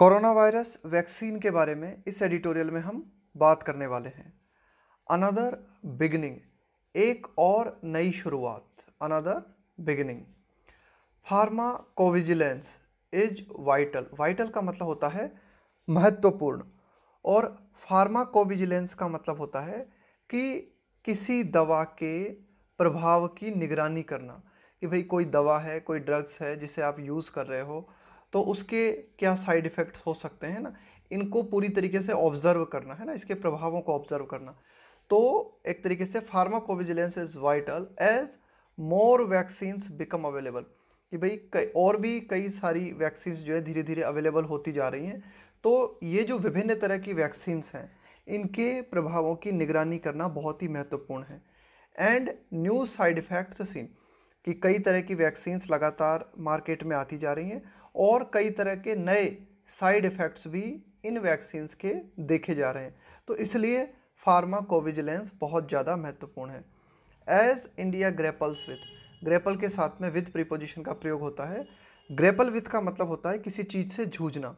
corona virus vaccine के बारे में इस एडिटोरियल में हम बात करने वाले हैं अनदर बिगनिंग एक और नई शुरुआत another beginning pharmacovigilance is vital vital का मतलब होता है महत्वपूर्ण और फार्मा कोविजिलेंस का मतलब होता है कि किसी दवा के प्रभाव की निगरानी करना कि भाई कोई दवा है कोई ड्रग्स है जिसे आप यूज़ कर रहे हो तो उसके क्या साइड इफ़ेक्ट्स हो सकते हैं ना इनको पूरी तरीके से ऑब्जर्व करना है ना इसके प्रभावों को ऑब्जर्व करना तो एक तरीके से pharmacovigilance is vital as more vaccines become available कि भाई कई और भी कई सारी वैक्सीन्स जो है धीरे धीरे अवेलेबल होती जा रही हैं तो ये जो विभिन्न तरह की वैक्सीन्स हैं इनके प्रभावों की निगरानी करना बहुत ही महत्वपूर्ण है and new side effects seen कि कई तरह की वैक्सीन्स लगातार मार्केट में आती जा रही हैं और कई तरह के नए साइड इफ़ेक्ट्स भी इन वैक्सीन्स के देखे जा रहे हैं तो इसलिए फार्माकोविजिलेंस बहुत ज़्यादा महत्वपूर्ण है as India grapples with grapple के साथ में विथ प्रीपोजिशन का प्रयोग होता है ग्रेपल विथ का मतलब होता है किसी चीज़ से जूझना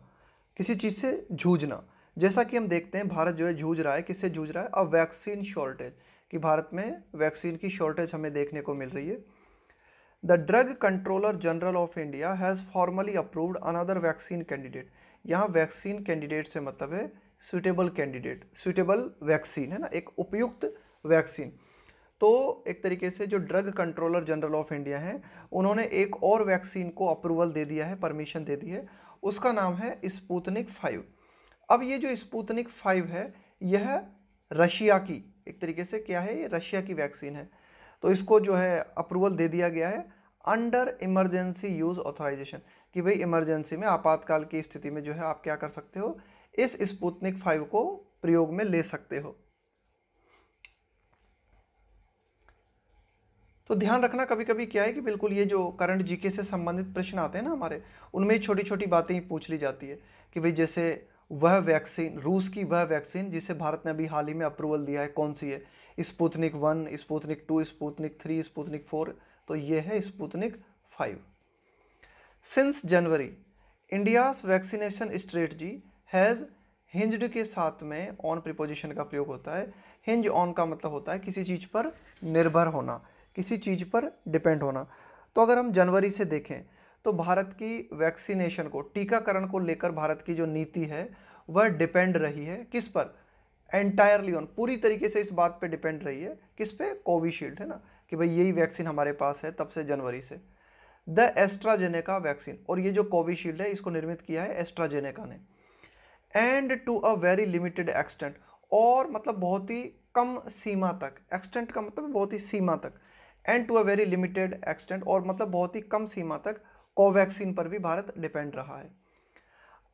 किसी चीज़ से जूझना जैसा कि हम देखते हैं भारत जो है जूझ रहा है किससे जूझ रहा है अब वैक्सीन शॉर्टेज कि भारत में वैक्सीन की शॉर्टेज हमें देखने को मिल रही है the drug controller general of India has formally approved another vaccine candidate यहाँ वैक्सीन कैंडिडेट से मतलब है सुटेबल कैंडिडेट सुटेबल वैक्सीन है ना एक उपयुक्त वैक्सीन तो एक तरीके से जो drug controller general of India है उन्होंने एक और वैक्सीन को अप्रूवल दे दिया है परमिशन दे दी है उसका नाम है स्पूतनिक फाइव अब ये जो स्पूतनिक फाइव है यह रशिया की एक तरीके से क्या है ये रशिया की वैक्सीन है तो इसको जो है अप्रूवल दे दिया गया है अंडर इमरजेंसी यूज़ ऑथोराइजेशन कि भाई इमरजेंसी में आपातकाल की स्थिति में जो है आप क्या कर सकते हो इस स्पुतनिक फाइव को प्रयोग में ले सकते हो तो ध्यान रखना कभी कभी क्या है कि बिल्कुल ये जो करंट जीके से संबंधित प्रश्न आते हैं ना हमारे उनमें छोटी छोटी बातें ही पूछ ली जाती है कि भाई जैसे वह वैक्सीन रूस की वह वैक्सीन जिसे भारत ने अभी हाल ही में अप्रूवल दिया है कौन सी है Sputnik one Sputnik two Sputnik three Sputnik four तो ये है Sputnik five since January India's vaccination strategy has hinged के साथ में ऑन प्रिपोजिशन का प्रयोग होता है हिंज ऑन का मतलब होता है किसी चीज़ पर निर्भर होना किसी चीज़ पर डिपेंड होना तो अगर हम जनवरी से देखें तो भारत की वैक्सीनेशन को टीकाकरण को लेकर भारत की जो नीति है वह डिपेंड रही है किस पर एंटायरली ऑन पूरी तरीके से इस बात पे डिपेंड रही है किस पे कोविशील्ड है ना कि भाई यही वैक्सीन हमारे पास है तब से जनवरी से द एस्ट्राजेनेका वैक्सीन और ये जो कोविशील्ड है इसको निर्मित किया है एस्ट्राजेनेका ने and to a very limited extent और मतलब बहुत ही कम सीमा तक एक्सटेंट का मतलब बहुत ही सीमा तक and to a very limited extent और मतलब बहुत ही कम सीमा तक कोवैक्सीन पर भी भारत डिपेंड रहा है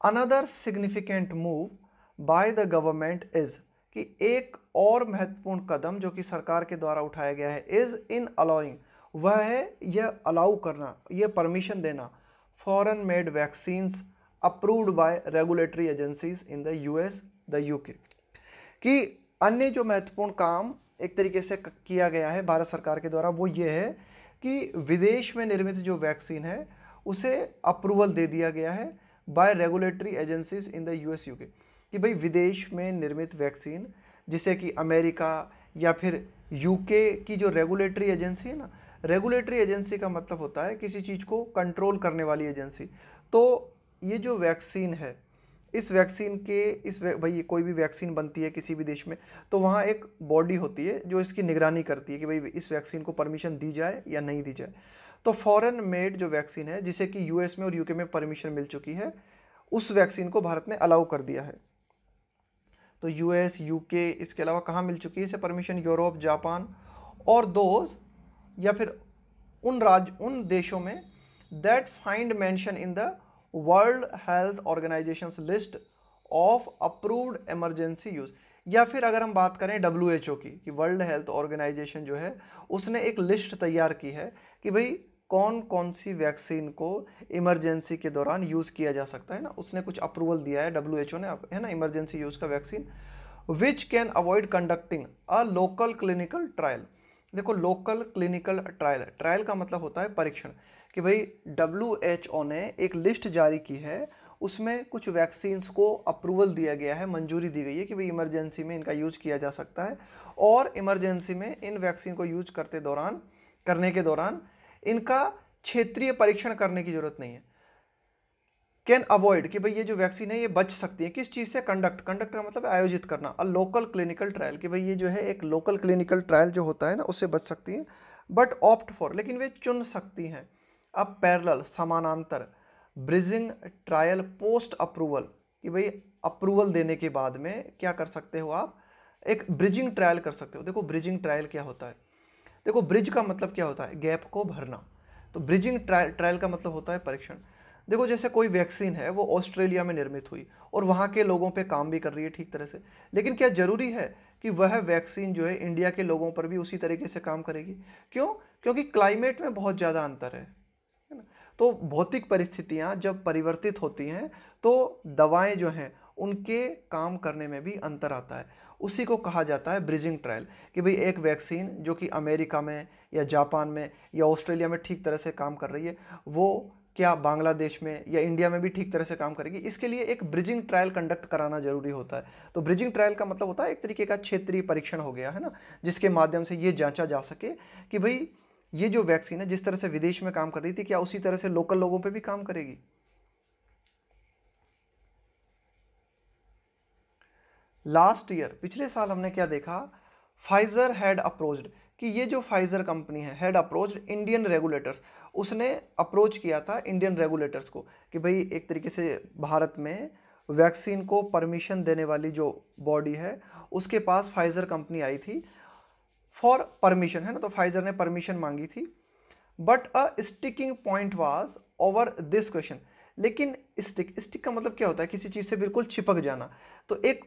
another significant move by the government is कि एक और महत्वपूर्ण कदम जो कि सरकार के द्वारा उठाया गया है इज़ इन अलाउिंग वह है यह अलाउ करना यह परमिशन देना foreign made vaccines approved by regulatory agencies in the US the UK कि अन्य जो महत्वपूर्ण काम एक तरीके से किया गया है भारत सरकार के द्वारा वो ये है कि विदेश में निर्मित जो वैक्सीन है उसे अप्रूवल दे दिया गया है by regulatory agencies in the US UK कि भाई विदेश में निर्मित वैक्सीन जिसे कि अमेरिका या फिर यूके की जो रेगुलेटरी एजेंसी है ना रेगुलेटरी एजेंसी का मतलब होता है किसी चीज़ को कंट्रोल करने वाली एजेंसी तो ये जो वैक्सीन है इस वैक्सीन के इस भाई कोई भी वैक्सीन बनती है किसी भी देश में तो वहाँ एक बॉडी होती है जो इसकी निगरानी करती है कि भाई इस वैक्सीन को परमिशन दी जाए या नहीं दी जाए तो फॉरेन मेड जो वैक्सीन है जिसे कि यूएस में और यूके में परमिशन मिल चुकी है उस वैक्सीन को भारत ने अलाउ कर दिया है तो यूएस यूके इसके अलावा कहाँ मिल चुकी है इसे परमिशन यूरोप जापान और दोज या फिर उन राज उन देशों में that find mention in the World Health Organization list of approved emergency use या फिर अगर हम बात करें डब्ल्यू एच ओ की कि वर्ल्ड हेल्थ ऑर्गेनाइजेशन जो है उसने एक लिस्ट तैयार की है कि भाई कौन कौन सी वैक्सीन को इमरजेंसी के दौरान यूज़ किया जा सकता है ना उसने कुछ अप्रूवल दिया है डब्ल्यू ने है ना इमरजेंसी यूज़ का vaccine which can avoid conducting a local clinical trial देखो लोकल क्लिनिकल ट्रायल ट्रायल का मतलब होता है परीक्षण कि भाई डब्ल्यू ने एक लिस्ट जारी की है उसमें कुछ वैक्सीन्स को अप्रूवल दिया गया है मंजूरी दी गई है कि भाई इमरजेंसी में इनका यूज किया जा सकता है और इमरजेंसी में इन वैक्सीन को यूज करते दौरान करने के दौरान इनका क्षेत्रीय परीक्षण करने की जरूरत नहीं है कैन अवॉइड कि भाई ये जो वैक्सीन है ये बच सकती है किस चीज़ से कंडक्ट कंडक्ट का मतलब आयोजित करना अ लोकल क्लिनिकल ट्रायल कि भाई ये जो है एक लोकल क्लिनिकल ट्रायल जो होता है ना उससे बच सकती हैं बट ऑप्ट फॉर लेकिन वे चुन सकती हैं अब पैरल समानांतर ब्रिजिंग ट्रायल पोस्ट अप्रूवल कि भाई अप्रूवल देने के बाद में क्या कर सकते हो आप एक ब्रिजिंग ट्रायल कर सकते हो देखो ब्रिजिंग ट्रायल क्या होता है देखो ब्रिज का मतलब क्या होता है गैप को भरना तो ब्रिजिंग ट्रायल का मतलब होता है परीक्षण देखो जैसे कोई वैक्सीन है वो ऑस्ट्रेलिया में निर्मित हुई और वहाँ के लोगों पे काम भी कर रही है ठीक तरह से लेकिन क्या ज़रूरी है कि वह वैक्सीन जो है इंडिया के लोगों पर भी उसी तरीके से काम करेगी क्यों क्योंकि क्लाइमेट में बहुत ज़्यादा अंतर है ना तो भौतिक परिस्थितियाँ जब परिवर्तित होती हैं तो दवाएँ जो हैं उनके काम करने में भी अंतर आता है उसी को कहा जाता है ब्रिजिंग ट्रायल कि भाई एक वैक्सीन जो कि अमेरिका में या जापान में या ऑस्ट्रेलिया में ठीक तरह से काम कर रही है वो क्या बांग्लादेश में या इंडिया में भी ठीक तरह से काम करेगी इसके लिए एक ब्रिजिंग ट्रायल कंडक्ट कराना जरूरी होता है तो ब्रिजिंग ट्रायल का मतलब होता है एक तरीके का क्षेत्रीय परीक्षण हो गया है ना जिसके माध्यम से ये जांचा जा सके कि भाई ये जो वैक्सीन है जिस तरह से विदेश में काम कर रही थी क्या उसी तरह से लोकल लोगों पर भी काम करेगी लास्ट ईयर पिछले साल हमने क्या देखा फाइजर हैड अप्रोच्ड कि ये जो फाइजर कंपनी है हेड अप्रोच इंडियन रेगुलेटर्स उसने अप्रोच किया था इंडियन रेगुलेटर्स को कि भाई एक तरीके से भारत में वैक्सीन को परमिशन देने वाली जो बॉडी है उसके पास फाइजर कंपनी आई थी फॉर परमिशन है ना तो फाइजर ने परमिशन मांगी थी but a sticking point was over this question लेकिन स्टिक स्टिक का मतलब क्या होता है किसी चीज़ से बिल्कुल चिपक जाना तो एक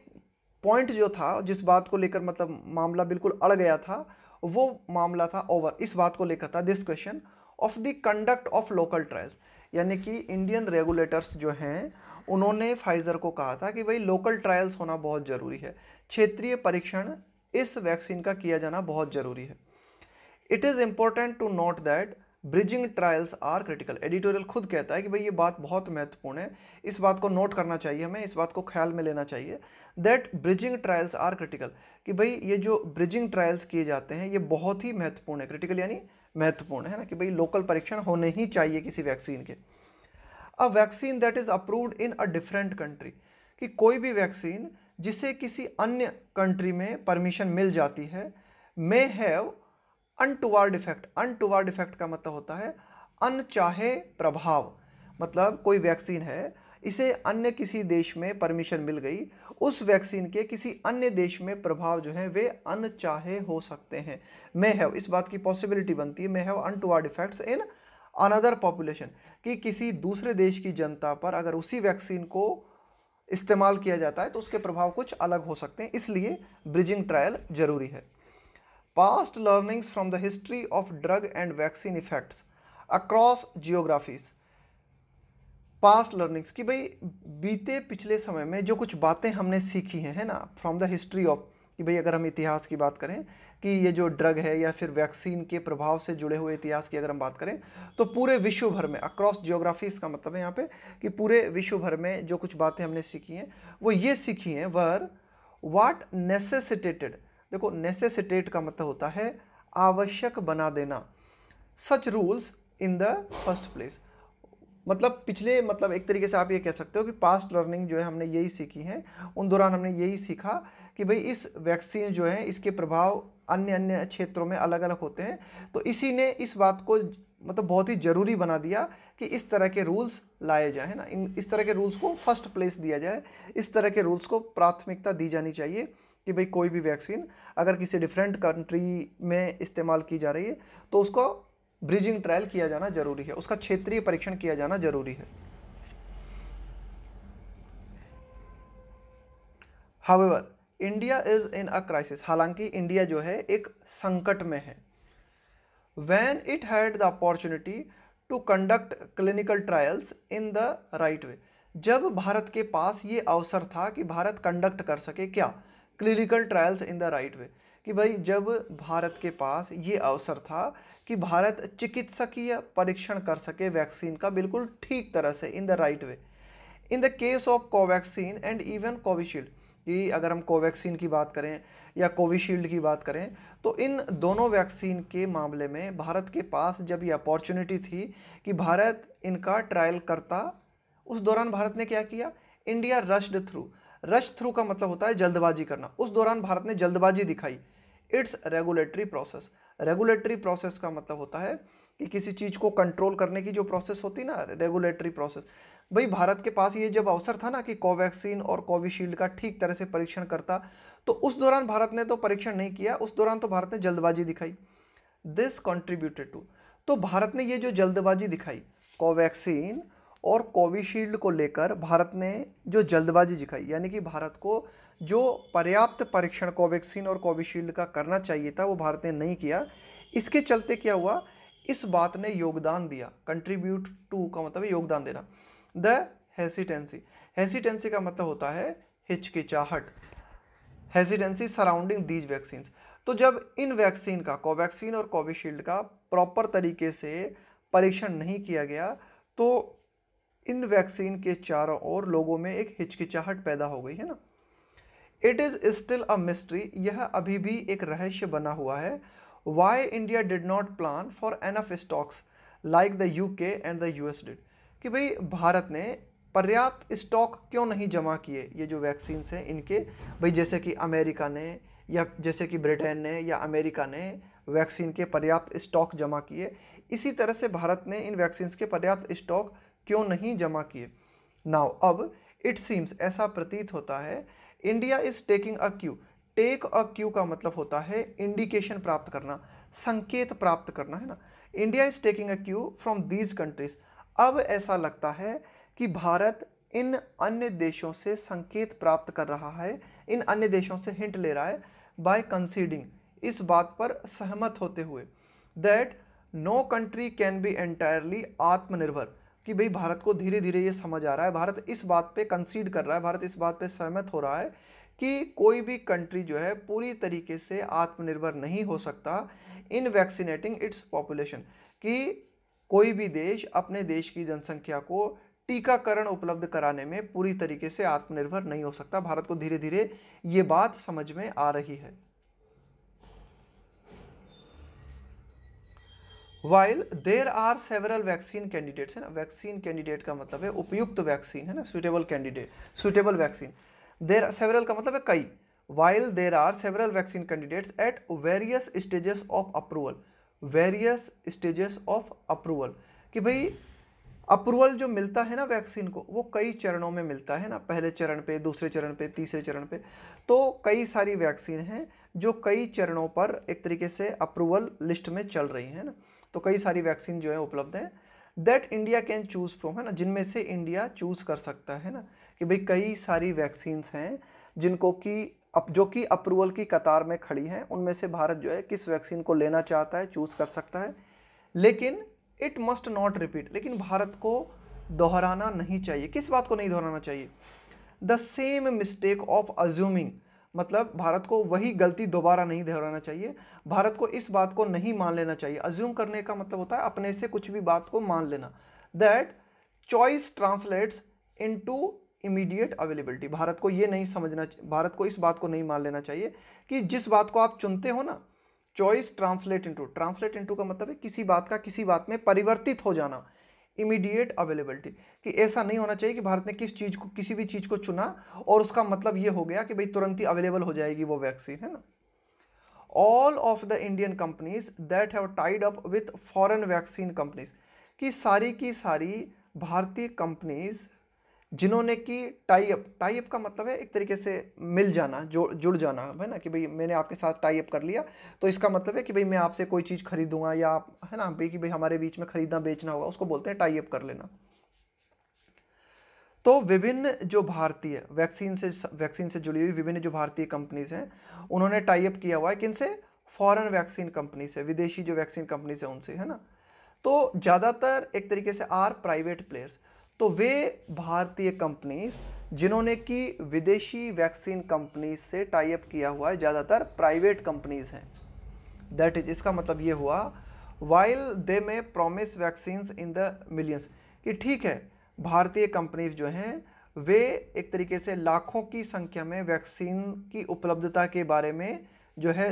पॉइंट जो था जिस बात को लेकर मतलब मामला बिल्कुल अड़ गया था वो मामला था ओवर इस बात को लेकर था this question of the conduct of local trials यानी कि इंडियन रेगुलेटर्स जो हैं उन्होंने फाइज़र को कहा था कि भाई लोकल ट्रायल्स होना बहुत ज़रूरी है क्षेत्रीय परीक्षण इस वैक्सीन का किया जाना बहुत ज़रूरी है it is important to note that bridging trials are critical editorial खुद कहता है कि भाई ये बात बहुत महत्वपूर्ण है इस बात को नोट करना चाहिए हमें इस बात को ख्याल में लेना चाहिए that bridging trials are critical कि भाई ये जो ब्रिजिंग ट्रायल्स किए जाते हैं ये बहुत ही महत्वपूर्ण है क्रिटिकल यानी महत्वपूर्ण है ना कि भाई लोकल परीक्षण होने ही चाहिए किसी वैक्सीन के a vaccine that is approved in a different country कि कोई भी वैक्सीन जिसे किसी अन्य कंट्री में परमिशन मिल जाती है may have untoward effect untoward effect का मतलब होता है अनचाहे प्रभाव मतलब कोई वैक्सीन है इसे अन्य किसी देश में परमिशन मिल गई उस वैक्सीन के किसी अन्य देश में प्रभाव जो है वे अनचाहे हो सकते हैं मे हैव इस बात की पॉसिबिलिटी बनती है may have untoward effects in another population कि किसी दूसरे देश की जनता पर अगर उसी वैक्सीन को इस्तेमाल किया जाता है तो उसके प्रभाव कुछ अलग हो सकते हैं इसलिए ब्रिजिंग ट्रायल जरूरी है past learnings from the history of drug and vaccine effects across geographies past learnings कि भाई बीते पिछले समय में जो कुछ बातें हमने सीखी हैं है ना फ्रॉम द हिस्ट्री ऑफ कि भाई अगर हम इतिहास की बात करें कि ये जो ड्रग है या फिर वैक्सीन के प्रभाव से जुड़े हुए इतिहास की अगर हम बात करें तो पूरे विश्व भर में अक्रॉस जियोग्राफीज का मतलब है यहाँ पे कि पूरे विश्व भर में जो कुछ बातें हमने सीखी हैं वो ये सीखी हैं वर वाट नेसेसिटेटेड देखो नेसेसिटेट का मतलब होता है आवश्यक बना देना such rules in the first place मतलब पिछले मतलब एक तरीके से आप ये कह सकते हो कि पास्ट लर्निंग जो है हमने यही सीखी है उन दौरान हमने यही सीखा कि भाई इस वैक्सीन जो है इसके प्रभाव अन्य अन्य क्षेत्रों में अलग अलग होते हैं तो इसी ने इस बात को मतलब बहुत ही ज़रूरी बना दिया कि इस तरह के रूल्स लाए जाए ना इन इस तरह के रूल्स को फर्स्ट प्लेस दिया जाए इस तरह के रूल्स को प्राथमिकता दी जानी चाहिए कि भाई कोई भी वैक्सीन अगर किसी डिफरेंट कंट्री में इस्तेमाल की जा रही है तो उसको ब्रिजिंग ट्रायल किया जाना जरूरी है उसका क्षेत्रीय परीक्षण किया जाना जरूरी है however India is in a crisis हालांकि इंडिया जो है एक संकट में है when it had the opportunity to conduct clinical trials in the right way जब भारत के पास ये अवसर था कि भारत कंडक्ट कर सके क्या clinical trials in the right way कि भाई जब भारत के पास ये अवसर था कि भारत चिकित्सकीय परीक्षण कर सके वैक्सीन का बिल्कुल ठीक तरह से in the right way in the case of Covaxin and even Covishield कि अगर हम कोवैक्सीन की बात करें या कोविशील्ड की बात करें तो इन दोनों वैक्सीन के मामले में भारत के पास जब ये अपॉर्चुनिटी थी कि भारत इनका ट्रायल करता उस दौरान भारत ने क्या किया India rushed through rush through का मतलब होता है जल्दबाजी करना उस दौरान भारत ने जल्दबाजी दिखाई its regulatory process regulatory process का मतलब होता है कि किसी चीज़ को कंट्रोल करने की जो प्रोसेस होती ना रेगुलेटरी प्रोसेस भाई भारत के पास ये जब अवसर था ना कि कोवैक्सीन और कोविशील्ड का ठीक तरह से परीक्षण करता तो उस दौरान भारत ने तो परीक्षण नहीं किया उस दौरान तो भारत ने जल्दबाजी दिखाई दिस कॉन्ट्रीब्यूटेड टू तो भारत ने ये जो जल्दबाजी दिखाई कोवैक्सीन और कोविशील्ड को लेकर भारत ने जो जल्दबाजी दिखाई यानी कि भारत को जो पर्याप्त परीक्षण कोवैक्सीन और कोविशील्ड का करना चाहिए था वो भारत ने नहीं किया इसके चलते क्या हुआ इस बात ने योगदान दिया कंट्रीब्यूट टू का मतलब योगदान देना द हेसिटेंसी हेसिटेंसी का मतलब होता है हिचकिचाहट हेसिटेंसी सराउंडिंग दीज वैक्सीन्स तो जब इन वैक्सीन का कोवैक्सीन और कोविशील्ड का प्रॉपर तरीके से परीक्षण नहीं किया गया तो इन वैक्सीन के चारों ओर लोगों में एक हिचकिचाहट पैदा हो गई है ना it is still a mystery यह अभी भी एक रहस्य बना हुआ है why India did not plan for enough stocks like the U K and the U S did कि भाई भारत ने पर्याप्त स्टॉक क्यों नहीं जमा किए ये जो वैक्सीन्स हैं इनके भाई जैसे कि अमेरिका ने या जैसे कि ब्रिटेन ने या अमेरिका ने वैक्सीन के पर्याप्त स्टॉक जमा किए इसी तरह से भारत ने इन वैक्सीन्स के पर्याप्त स्टॉक क्यों नहीं जमा किए नाउ अब इट सीम्स ऐसा प्रतीत होता है India is taking a cue take a cue का मतलब होता है इंडिकेशन प्राप्त करना संकेत प्राप्त करना है ना India is taking a cue from these countries अब ऐसा लगता है कि भारत इन अन्य देशों से संकेत प्राप्त कर रहा है इन अन्य देशों से हिंट ले रहा है बाय कंसीडिंग इस बात पर सहमत होते हुए that no country can be entirely आत्मनिर्भर कि भाई भारत को धीरे धीरे ये समझ आ रहा है भारत इस बात पे कंसीड कर रहा है भारत इस बात पे सहमत हो रहा है कि कोई भी कंट्री जो है पूरी तरीके से आत्मनिर्भर नहीं हो सकता इन वैक्सीनेटिंग इट्स पॉपुलेशन कि कोई भी देश अपने देश की जनसंख्या को टीकाकरण उपलब्ध कराने में पूरी तरीके से आत्मनिर्भर नहीं हो सकता भारत को धीरे धीरे ये बात समझ में आ रही है while there are several vaccine candidates है ना वैक्सीन कैंडिडेट का मतलब है उपयुक्त वैक्सीन है ना suitable candidate suitable vaccine there several का मतलब है कई while there are several vaccine candidates at various stages of approval various stages of approval कि भाई अप्रूवल जो मिलता है ना वैक्सीन को वो कई चरणों में मिलता है ना पहले चरण पे दूसरे चरण पे तीसरे चरण पे तो कई सारी वैक्सीन हैं जो कई चरणों पर एक तरीके से अप्रूवल लिस्ट में चल रही हैं ना तो कई सारी वैक्सीन जो है उपलब्ध है that India can choose from है ना जिनमें से इंडिया चूज़ कर सकता है ना कि भाई कई सारी वैक्सीन्स हैं जिनको कि अप जो कि अप्रूवल की कतार में खड़ी हैं उनमें से भारत जो है किस वैक्सीन को लेना चाहता है चूज़ कर सकता है लेकिन इट मस्ट नॉट रिपीट लेकिन भारत को दोहराना नहीं चाहिए किस बात को नहीं दोहराना चाहिए the same mistake of assuming मतलब भारत को वही गलती दोबारा नहीं दोहराना चाहिए भारत को इस बात को नहीं मान लेना चाहिए अज्यूम करने का मतलब होता है अपने से कुछ भी बात को मान लेना that choice translates into immediate availability भारत को ये नहीं समझना भारत को इस बात को नहीं मान लेना चाहिए कि जिस बात को आप चुनते हो ना choice translate into translate into का मतलब है किसी बात का किसी बात में परिवर्तित हो जाना इमीडिएट अवेलेबिलिटी कि ऐसा नहीं होना चाहिए कि भारत ने किस चीज़ को किसी भी चीज़ को चुना और उसका मतलब ये हो गया कि भाई तुरंत ही अवेलेबल हो जाएगी वो वैक्सीन है ना all of the Indian companies that have tied up with foreign vaccine companies कि सारी की सारी भारतीय कंपनीज जिन्होंने कि टाई अप टाई अप का मतलब है एक तरीके से मिल जाना जो जुड़ जाना है ना कि भाई मैंने आपके साथ टाई अप कर लिया तो इसका मतलब है कि भाई मैं आपसे कोई चीज़ खरीदूंगा या आप है ना भाई कि भाई हमारे बीच में खरीदना बेचना होगा उसको बोलते हैं टाई अप कर लेना तो विभिन्न जो भारतीय वैक्सीन से वैक्सीन से जुड़ी हुई विभिन्न जो भारतीय कंपनीज हैं उन्होंने टाई अप किया हुआ है किनसे फॉरेन वैक्सीन कंपनी से विदेशी जो वैक्सीन कंपनीज है उनसे है ना तो ज़्यादातर एक तरीके से आर प्राइवेट प्लेयर्स तो वे भारतीय कंपनीज जिन्होंने कि विदेशी वैक्सीन कंपनीज से टाइप किया हुआ है ज़्यादातर प्राइवेट कंपनीज हैं दैट इज इसका मतलब ये हुआ while they may promise vaccines in the millions कि ठीक है भारतीय कंपनीज जो हैं वे एक तरीके से लाखों की संख्या में वैक्सीन की उपलब्धता के बारे में जो है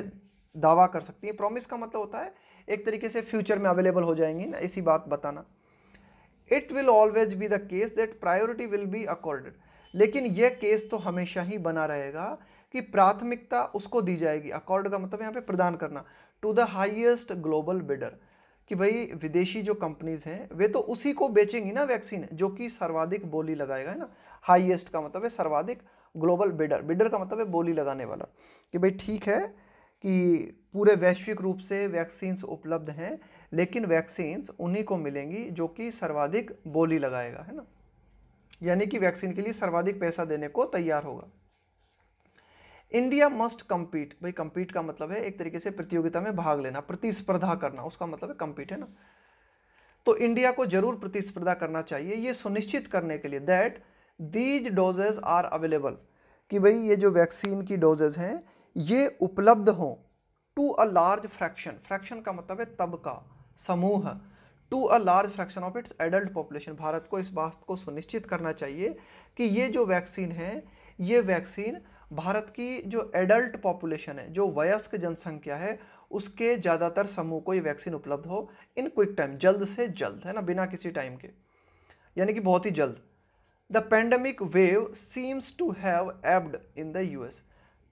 दावा कर सकती हैं प्रॉमिस का मतलब होता है एक तरीके से फ्यूचर में अवेलेबल हो जाएंगी ना इसी बात बताना it will always be the case that priority will be accorded लेकिन यह केस तो हमेशा ही बना रहेगा कि प्राथमिकता उसको दी जाएगी अकॉर्ड का मतलब यहाँ पे प्रदान करना to the highest global bidder कि भाई विदेशी जो कंपनीज हैं वे तो उसी को बेचेंगी ना वैक्सीन जो कि सर्वाधिक बोली लगाएगा है ना हाइएस्ट का मतलब है सर्वाधिक ग्लोबल बिडर बिडर का मतलब है बोली लगाने वाला कि भाई ठीक है कि पूरे वैश्विक रूप से वैक्सीन्स उपलब्ध हैं लेकिन वैक्सीन्स उन्हीं को मिलेंगी जो कि सर्वाधिक बोली लगाएगा है ना यानी कि वैक्सीन के लिए सर्वाधिक पैसा देने को तैयार होगा इंडिया मस्ट कम्पीट भाई कम्पीट का मतलब है एक तरीके से प्रतियोगिता में भाग लेना प्रतिस्पर्धा करना उसका मतलब है कम्पीट है ना तो इंडिया को जरूर प्रतिस्पर्धा करना चाहिए ये सुनिश्चित करने के लिए that these doses are available कि भाई ये जो वैक्सीन की डोजेज हैं ये उपलब्ध हों to a large fraction fraction का मतलब है तबका समूह to a large fraction of its adult population Bharat को इस बात को सुनिश्चित करना चाहिए कि ये जो वैक्सीन है ये वैक्सीन भारत की जो एडल्ट पॉपुलेशन है जो वयस्क जनसंख्या है उसके ज़्यादातर समूह को ये वैक्सीन उपलब्ध हो इन क्विक टाइम जल्द से जल्द है ना बिना किसी टाइम के यानी कि बहुत ही जल्द the pandemic wave seems to have ebbed in the US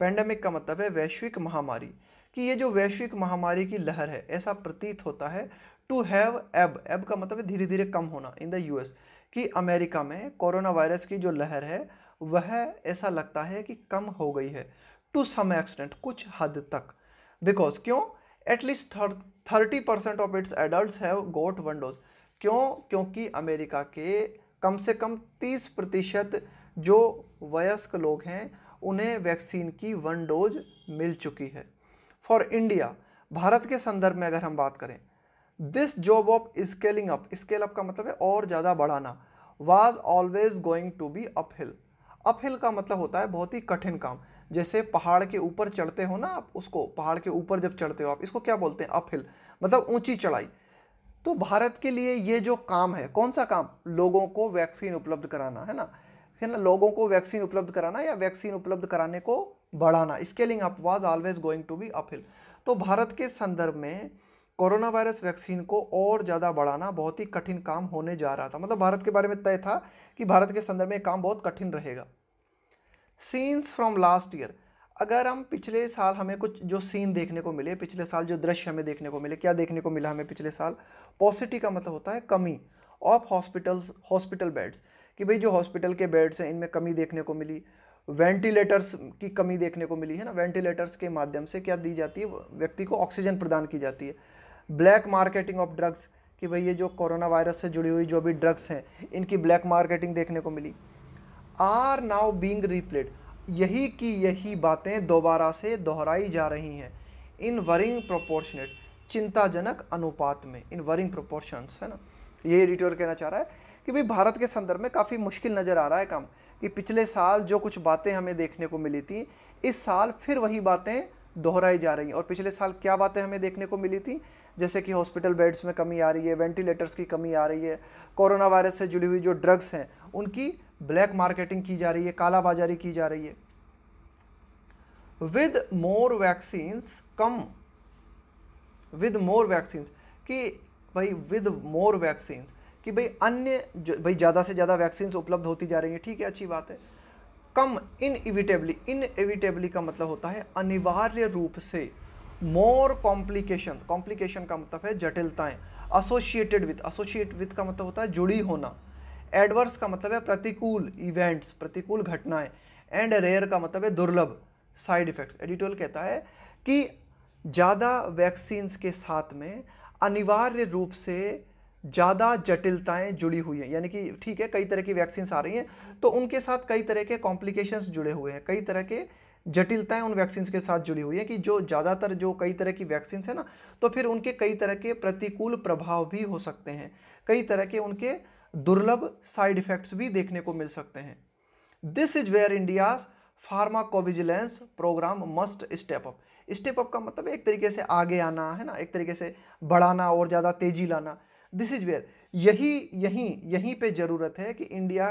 pandemic का मतलब है वैश्विक महामारी कि ये जो वैश्विक महामारी की लहर है ऐसा प्रतीत होता है टू हैव एब एब का मतलब धीरे धीरे कम होना इन द यूएस कि अमेरिका में कोरोना वायरस की जो लहर है वह ऐसा लगता है कि कम हो गई है टू सम एक्सटेंट कुछ हद तक बिकॉज क्यों at least thirty percent of its adult have got one dose क्यों क्योंकि अमेरिका के कम से कम तीस प्रतिशत जो वयस्क लोग हैं उन्हें वैक्सीन की वन डोज मिल चुकी है फॉर इंडिया भारत के संदर्भ में अगर हम बात करें this job of scaling up scale up का मतलब है और ज़्यादा बढ़ाना was always going to be uphill uphill का मतलब होता है बहुत ही कठिन काम जैसे पहाड़ के ऊपर चढ़ते हो ना आप उसको पहाड़ के ऊपर जब चढ़ते हो आप इसको क्या बोलते हैं अप हिल मतलब ऊंची चढ़ाई तो भारत के लिए ये जो काम है कौन सा काम लोगों को वैक्सीन उपलब्ध कराना है ना है ना लोगों को वैक्सीन उपलब्ध कराना या वैक्सीन उपलब्ध कराने को बढ़ाना scaling up was always going to be uphill तो भारत के संदर्भ में कोरोना वायरस वैक्सीन को और ज़्यादा बढ़ाना बहुत ही कठिन काम होने जा रहा था मतलब भारत के बारे में तय था कि भारत के संदर्भ में काम बहुत कठिन रहेगा सीन्स फ्रॉम लास्ट ईयर अगर हम पिछले साल हमें कुछ जो सीन देखने को मिले पिछले साल जो दृश्य हमें देखने को मिले क्या देखने को मिला हमें पिछले साल पॉजिटिव का मतलब होता है कमी ऑफ हॉस्पिटल्स हॉस्पिटल बेड्स कि भाई जो हॉस्पिटल के बेड्स हैं इनमें कमी देखने को मिली वेंटिलेटर्स की कमी देखने को मिली है ना वेंटिलेटर्स के माध्यम से क्या दी जाती है व्यक्ति को ऑक्सीजन प्रदान की जाती है ब्लैक मार्केटिंग ऑफ ड्रग्स कि भाई ये जो कोरोना वायरस से जुड़ी हुई जो भी ड्रग्स हैं इनकी ब्लैक मार्केटिंग देखने को मिली आर नाउ बींग रिप्लेड यही की यही बातें दोबारा से दोहराई जा रही हैं इन वरिंग प्रोपोर्शनेट चिंताजनक अनुपात में इन वरिंग प्रोपोर्शंस है ना ये एडिटोर कहना चाह रहा है कि भाई भारत के संदर्भ में काफ़ी मुश्किल नज़र आ रहा है काम कि पिछले साल जो कुछ बातें हमें देखने को मिली थी इस साल फिर वही बातें दोहराई जा रही हैं और पिछले साल क्या बातें हमें देखने को मिली थी जैसे कि हॉस्पिटल बेड्स में कमी आ रही है वेंटिलेटर्स की कमी आ रही है कोरोना वायरस से जुड़ी हुई जो ड्रग्स हैं उनकी ब्लैक मार्केटिंग की जा रही है कालाबाजारी की जा रही है with more vaccines come with more vaccines कि भाई विद मोर वैक्सीन्स कि भाई अन्य भाई ज़्यादा से ज़्यादा वैक्सीन उपलब्ध होती जा रही है ठीक है अच्छी बात है कम इन इविटेबली इन एविटेबली का मतलब होता है अनिवार्य रूप से मोर कॉम्प्लिकेशन कॉम्प्लिकेशन का मतलब है जटिलताएं असोशिएटेड विथ असोशिएट विथ का मतलब होता है जुड़ी होना एडवर्स का मतलब है प्रतिकूल इवेंट्स प्रतिकूल घटनाएं एंड रेयर का मतलब है दुर्लभ साइड इफेक्ट्स एडिटोरियल कहता है कि ज़्यादा वैक्सीन्स के साथ में अनिवार्य रूप से ज़्यादा जटिलताएं जुड़ी हुई हैं यानी कि ठीक है कई तरह की वैक्सीन्स आ रही हैं तो उनके साथ कई तरह के कॉम्प्लिकेशंस जुड़े हुए हैं कई तरह के जटिलताएं उन वैक्सीन के साथ जुड़ी हुई हैं कि जो ज़्यादातर जो कई तरह की वैक्सीन है ना तो फिर उनके कई तरह के प्रतिकूल प्रभाव भी हो सकते हैं कई तरह के उनके दुर्लभ साइड इफेक्ट्स भी देखने को मिल सकते हैं this is where India's pharmacovigilance programme must step up step up का मतलब एक तरीके से आगे आना है ना एक तरीके से बढ़ाना और ज़्यादा तेजी लाना दिस इज वेयर यही यहीं यहीं पे ज़रूरत है कि इंडिया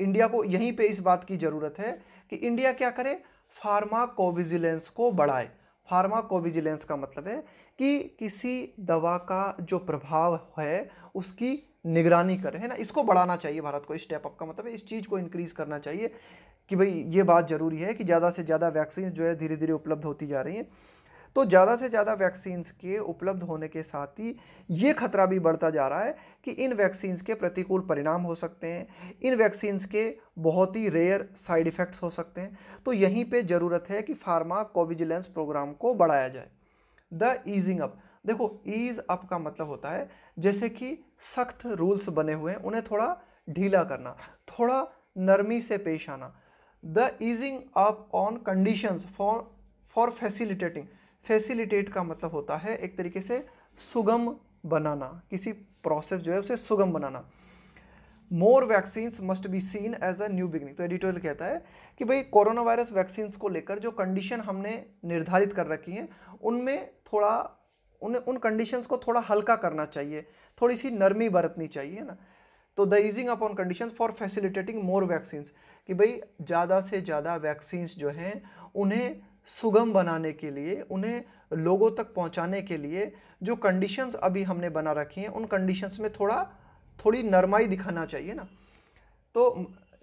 इंडिया को यहीं पे इस बात की ज़रूरत है कि इंडिया क्या करे फार्माकोविजिलेंस को बढ़ाए फार्माकोविजिलेंस का मतलब है कि किसी दवा का जो प्रभाव है उसकी निगरानी करे है ना इसको बढ़ाना चाहिए भारत को स्टेप अप का मतलब है इस चीज़ को इंक्रीज़ करना चाहिए कि भाई ये बात ज़रूरी है कि ज़्यादा से ज़्यादा वैक्सीन जो है धीरे धीरे उपलब्ध होती जा रही है तो ज़्यादा से ज़्यादा वैक्सीन्स के उपलब्ध होने के साथ ही ये खतरा भी बढ़ता जा रहा है कि इन वैक्सीन्स के प्रतिकूल परिणाम हो सकते हैं इन वैक्सीन्स के बहुत ही रेयर साइड इफ़ेक्ट्स हो सकते हैं तो यहीं पर ज़रूरत है कि फार्मा कोविजिलेंस प्रोग्राम को बढ़ाया जाए द ईजिंग अप देखो ईज अप का मतलब होता है जैसे कि सख्त रूल्स बने हुए हैं उन्हें थोड़ा ढीला करना थोड़ा नरमी से पेश आना the easing up on conditions for for facilitating facilitate का मतलब होता है एक तरीके से सुगम बनाना किसी प्रोसेस जो है उसे सुगम बनाना more vaccines must be seen as a new beginning तो एडिटोरियल कहता है कि भाई कोरोना वायरस वैक्सीन्स को लेकर जो कंडीशन हमने निर्धारित कर रखी हैं उनमें थोड़ा उन उन कंडीशंस को थोड़ा हल्का करना चाहिए थोड़ी सी नरमी बरतनी चाहिए ना तो the easing upon condition for facilitating more vaccines कि भाई ज़्यादा से ज़्यादा वैक्सीन्स जो हैं उन्हें सुगम बनाने के लिए उन्हें लोगों तक पहुंचाने के लिए जो कंडीशंस अभी हमने बना रखी हैं उन कंडीशंस में थोड़ा थोड़ी नरमाई दिखाना चाहिए ना तो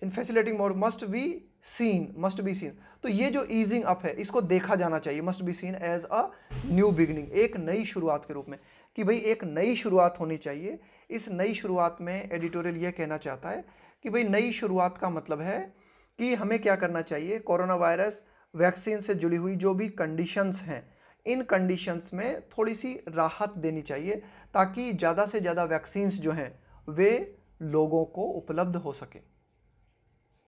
in facilitating mode must be seen must be seen तो ये जो ईजिंग अप है इसको देखा जाना चाहिए must be seen as a new beginning एक नई शुरुआत के रूप में कि भाई एक नई शुरुआत होनी चाहिए इस नई शुरुआत में एडिटोरियल ये कहना चाहता है कि भाई नई शुरुआत का मतलब है कि हमें क्या करना चाहिए कोरोना वायरस वैक्सीन से जुड़ी हुई जो भी कंडीशंस हैं इन कंडीशंस में थोड़ी सी राहत देनी चाहिए ताकि ज़्यादा से ज़्यादा वैक्सीन्स जो हैं वे लोगों को उपलब्ध हो सके